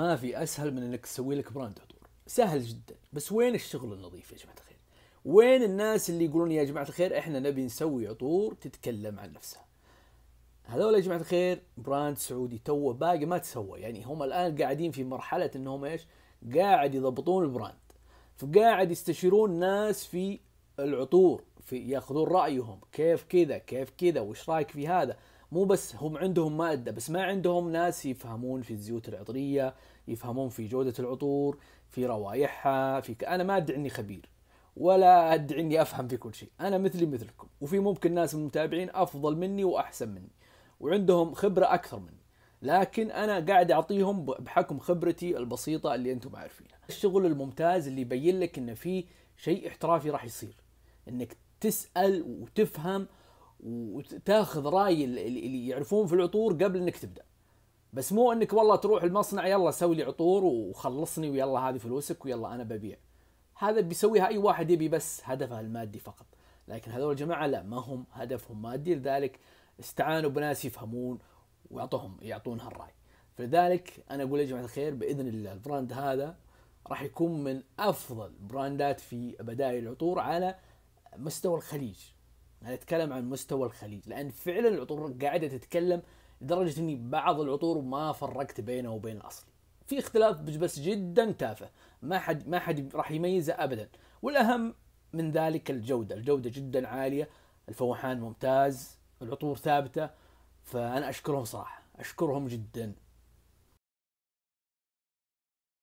ما في اسهل من انك تسوي لك براند عطور سهل جدا بس وين الشغل النظيف يا جماعه الخير وين الناس اللي يقولون يا جماعه الخير احنا نبي نسوي عطور تتكلم عن نفسها هذول يا جماعه الخير براند سعودي توه باقي ما تسوى يعني هم الان قاعدين في مرحله انهم ايش قاعد يضبطون البراند فقاعد يستشيرون ناس في العطور في ياخذون رايهم كيف كذا كيف كذا وش رايك في هذا مو بس هم عندهم ماده بس ما عندهم ناس يفهمون في الزيوت العطريه يفهمون في جوده العطور في روائحها في ك... انا ما ادعي اني خبير ولا ادعي اني افهم في كل شيء انا مثلي مثلكم وفي ممكن ناس من المتابعين افضل مني واحسن مني وعندهم خبره اكثر مني لكن انا قاعد اعطيهم بحكم خبرتي البسيطه اللي انتم عارفينها الشغل الممتاز اللي يبين لك ان في شيء احترافي راح يصير انك تسال وتفهم وتاخذ راي اللي يعرفون في العطور قبل انك تبدا بس مو انك والله تروح المصنع يلا سوي لي عطور وخلصني ويلا هذه فلوسك ويلا انا ببيع هذا بيسويها اي واحد يبي بس هدفه المادي فقط لكن هذول الجماعه لا ما هم هدفهم مادي لذلك استعانوا بناس يفهمون ويعطوهم يعطونها الراي فلذلك انا اقول يا جماعه الخير باذن الله البراند هذا راح يكون من افضل براندات في بدائل العطور على مستوى الخليج انا اتكلم عن مستوى الخليج لان فعلا العطور قاعده تتكلم لدرجه اني بعض العطور ما فرقت بينه وبين الاصلي في اختلاف بس جدا تافه ما حد ما حد راح يميزه ابدا والاهم من ذلك الجوده الجوده جدا عاليه الفوحان ممتاز العطور ثابته فانا اشكرهم صراحه اشكرهم جدا